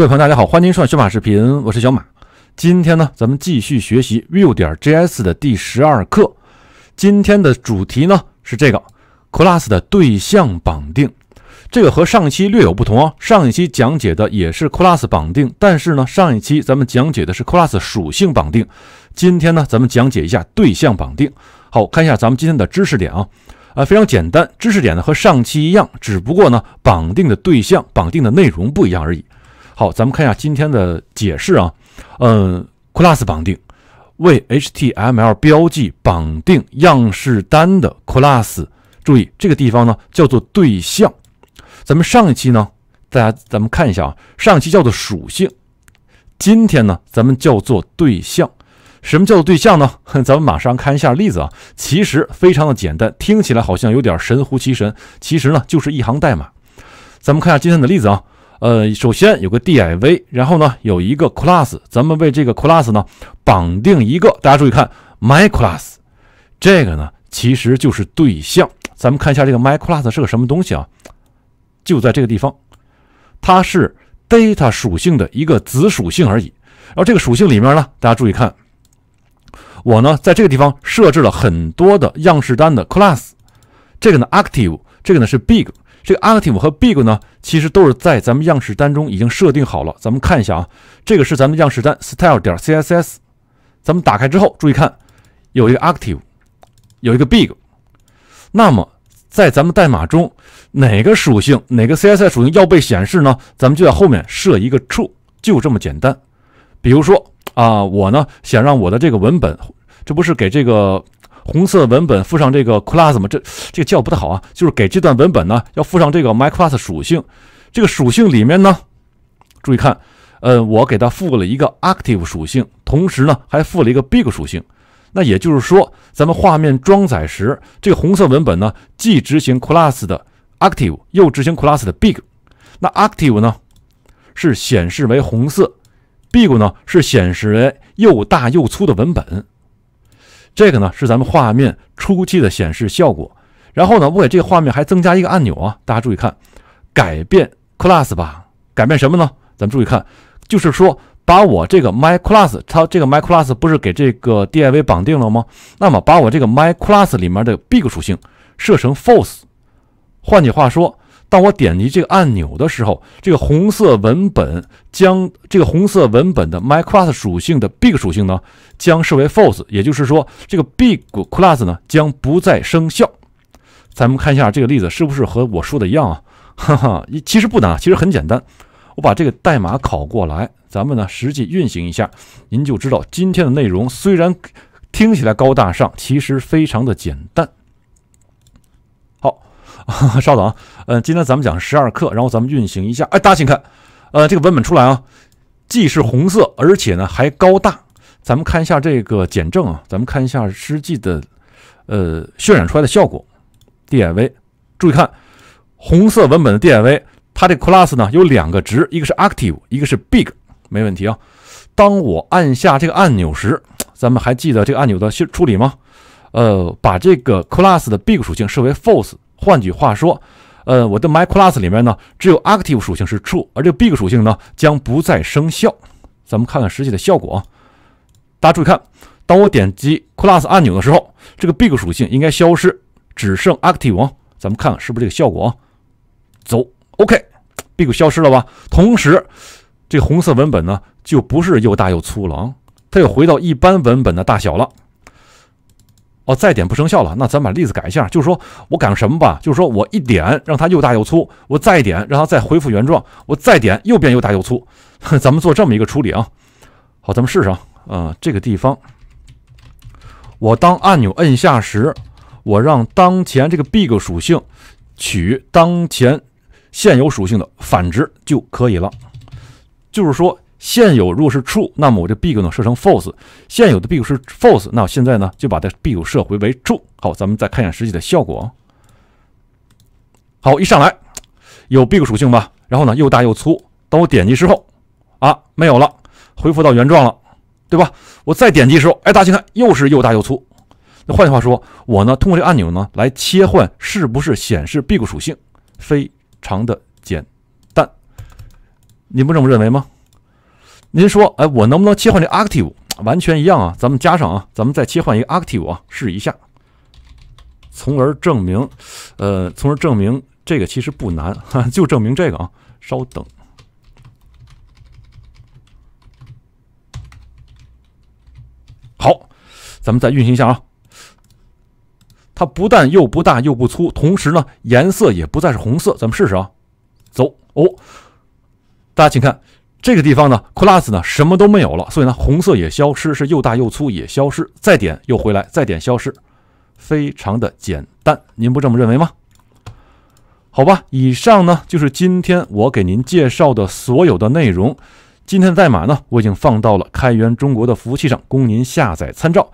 各位朋友，大家好，欢迎收看小马视频，我是小马。今天呢，咱们继续学习 Vue 点 JS 的第十二课。今天的主题呢是这个 class 的对象绑定。这个和上一期略有不同啊。上一期讲解的也是 class 绑定，但是呢，上一期咱们讲解的是 class 属性绑定。今天呢，咱们讲解一下对象绑定。好，看一下咱们今天的知识点啊啊，非常简单。知识点呢和上期一样，只不过呢绑定的对象绑定的内容不一样而已。好，咱们看一下今天的解释啊，嗯，class 绑定为 HTML 标记绑定样式单的 class，注意这个地方呢叫做对象。咱们上一期呢，大家咱们看一下啊，上一期叫做属性，今天呢咱们叫做对象。什么叫做对象呢？咱们马上看一下例子啊，其实非常的简单，听起来好像有点神乎其神，其实呢就是一行代码。咱们看一下今天的例子啊。呃，首先有个 div，然后呢有一个 class，咱们为这个 class 呢绑定一个，大家注意看 my class，这个呢其实就是对象。咱们看一下这个 my class 是个什么东西啊？就在这个地方，它是 data 属性的一个子属性而已。然后这个属性里面呢，大家注意看，我呢在这个地方设置了很多的样式单的 class，这个呢 active，这个呢是 big。这个 active 和 big 呢，其实都是在咱们样式单中已经设定好了。咱们看一下啊，这个是咱们样式单 style 点 css。咱们打开之后，注意看，有一个 active，有一个 big。那么在咱们代码中，哪个属性，哪个 css 属性要被显示呢？咱们就在后面设一个 true，就这么简单。比如说啊，我呢想让我的这个文本，这不是给这个。红色文本附上这个 class 吗？这这个叫不太好啊。就是给这段文本呢，要附上这个 my class 属性。这个属性里面呢，注意看，呃，我给它附了一个 active 属性，同时呢还附了一个 big 属性。那也就是说，咱们画面装载时，这个红色文本呢，既执行 class 的 active，又执行 class 的 big。那 active 呢，是显示为红色；big 呢，是显示为又大又粗的文本。这个呢是咱们画面初期的显示效果，然后呢，我给这个画面还增加一个按钮啊，大家注意看，改变 class 吧，改变什么呢？咱们注意看，就是说把我这个 my class，它这个 my class 不是给这个 div 绑定了吗？那么把我这个 my class 里面的 big 属性设成 false，换句话说。当我点击这个按钮的时候，这个红色文本将这个红色文本的 my class 属性的 big 属性呢，将设为 false，也就是说，这个 big class 呢将不再生效。咱们看一下这个例子是不是和我说的一样啊？哈哈，其实不难，其实很简单。我把这个代码拷过来，咱们呢实际运行一下，您就知道今天的内容虽然听起来高大上，其实非常的简单。稍等，啊，嗯，今天咱们讲十二课，然后咱们运行一下。哎，大家请看，呃，这个文本出来啊，既是红色，而且呢还高大。咱们看一下这个减正啊，咱们看一下实际的呃渲染出来的效果。div，注意看红色文本的 div，它这 class 呢有两个值，一个是 active，一个是 big，没问题啊。当我按下这个按钮时，咱们还记得这个按钮的性处理吗？呃，把这个 class 的 big 属性设为 false。换句话说，呃，我的 my class 里面呢，只有 active 属性是 true，而这个 big 属性呢将不再生效。咱们看看实际的效果啊。大家注意看，当我点击 class 按钮的时候，这个 big 属性应该消失，只剩 active 啊。咱们看看是不是这个效果啊？走，OK，big 消失了吧？同时，这个红色文本呢，就不是又大又粗了啊，它又回到一般文本的大小了。我再点不生效了，那咱把例子改一下，就是说我改什么吧，就是说我一点让它又大又粗，我再点让它再恢复原状，我再点又变又大又粗，咱们做这么一个处理啊。好，咱们试试啊，嗯、这个地方，我当按钮摁下时，我让当前这个 big 属性取当前现有属性的反值就可以了，就是说。现有若是 true，那么我这 b i g 呢设成 false。现有的 b i g 是 false，那我现在呢就把它 b i g 设回为 true。好，咱们再看一下实际的效果啊。好，一上来有 b i g 属性吧，然后呢又大又粗。当我点击之后，啊，没有了，恢复到原状了，对吧？我再点击时候，哎，大家看又是又大又粗。那换句话说，我呢通过这个按钮呢来切换是不是显示 b i g 属性，非常的简单。你不这么认为吗？您说，哎，我能不能切换这 active？完全一样啊！咱们加上啊，咱们再切换一个 active 啊，试一下，从而证明，呃，从而证明这个其实不难，就证明这个啊。稍等，好，咱们再运行一下啊。它不但又不大又不粗，同时呢，颜色也不再是红色。咱们试试啊，走哦。大家请看。这个地方呢，class 呢什么都没有了，所以呢红色也消失，是又大又粗也消失，再点又回来，再点消失，非常的简单，您不这么认为吗？好吧，以上呢就是今天我给您介绍的所有的内容，今天的代码呢我已经放到了开源中国的服务器上，供您下载参照。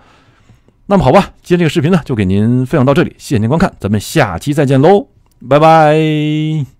那么好吧，今天这个视频呢就给您分享到这里，谢谢您观看，咱们下期再见喽，拜拜。